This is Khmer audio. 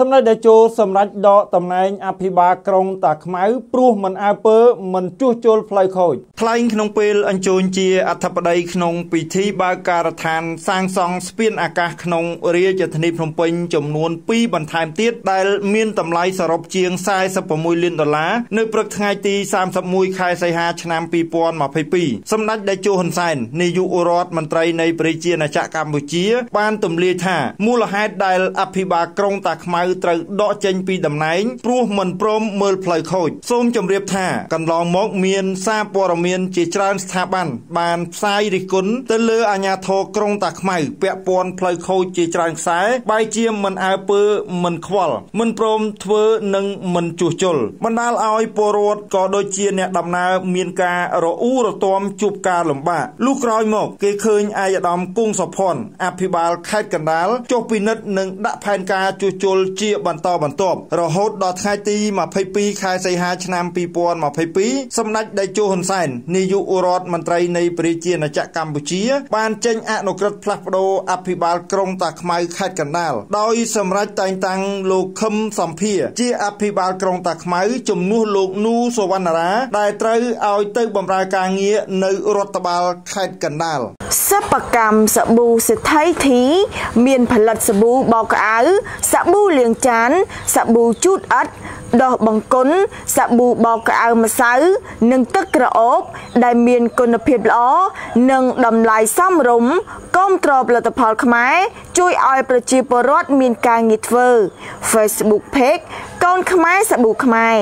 សម្ដេចតេជោសម្រេចដកតំណែងអភិបាលក្រុងតាខ្មៅព្រោះមិនអើពើមិនជួសជុលផ្លូវខូចថ្លែងក្នុងពេលអញ្ជើញជាអធិបតីក្នុងពិធីបើកការដ្ឋានសាងសង់ស្ពានអាកាសក្នុងរាជធានីភ្នំពេញចំនួន2បន្ថែមទៀតដែលមានតម្លៃសរុបជាង46លានដុល្លារនៅព្រឹកថ្ងៃទី31ខែសីហាឆ្នាំ2022សម្ដេចតេជោហ៊ុនសែននាយករដ្ឋមន្ត្រីនៃប្រជាណាចក្រកម្ពុជាបានទម្លាយថាមូលហេតុដែលអភិបាលក្រុងតាខ្មៅត្រូវដកចេញពីតំណែងព្រោះមិនព្រមមើលផ្លូវខូចសូមជម្រាបថាកន្លងមក មានសារព័ត៌មានជាច្រើនស្ថាប័នបានផ្សាយរិះគន់ទៅលើអាញាធរក្រុងតាខ្មៅពាក់ព័ន្ធផ្លូវខូចជាច្រើនខ្សែបែជាមិនអើពើមិនខ្វល់មិនព្រមធ្វើនិងមិនជួសជុលបណ្ដាលឲ្យពលរដ្ឋក៏ដូចជាអ្នកដំណើរ មានការរអ៊ូរទាំជួបការលំបាកលុះក្រោយមក គេឃើញឯកឧត្តមគង់សុផាន់អភិបាលខេត្តកណ្ដាលចុះពិនិត្យនិងដាក់ផែនការជួសជុលជាបន្តបន្ទាប់រហូតដល់ថ្ងៃទី22ខែសីហាឆ្នាំ2022សម្ដេចតេជោហ៊ុនសែននាយករដ្ឋមន្ត្រីនៃប្រជាណាចក្រកម្ពុជា បានចេញអនុក្រឹត្យផ្លាស់ប្តូរអភិបាលក្រុងតាខ្មៅខេត្តកណ្ដាលដោយសម្រេចតែងតាំងលោកខឹមសំភាជាអភិបាលក្រុងតាខ្មៅជំនួសលោកនូសវណ្ណរា ដែលត្រូវឲ្យទៅបម្រើការងារនៅរដ្ឋបាលខេត្តកណ្ដាលសិប្បកម្មសាប៊ូសេដ្ឋីធី មានផលិតសាប៊ូបោកក្អៅសាប៊ូលាងចានសាប៊ូជូតអិតដោះបង្គន់សាប៊ូបោកក្អៅម្សៅនិងទឹកក្រអូបដែលមានគុណភាពល្អនិងតម្លៃសមរម្យគាំទ្រផលិតផលខ្មែរ ជួយឲ្យប្រជាពលរដ្ឋមានការងារធ្វើ Facebook Page កូនខ្មែរសាប៊ូខ្មែរ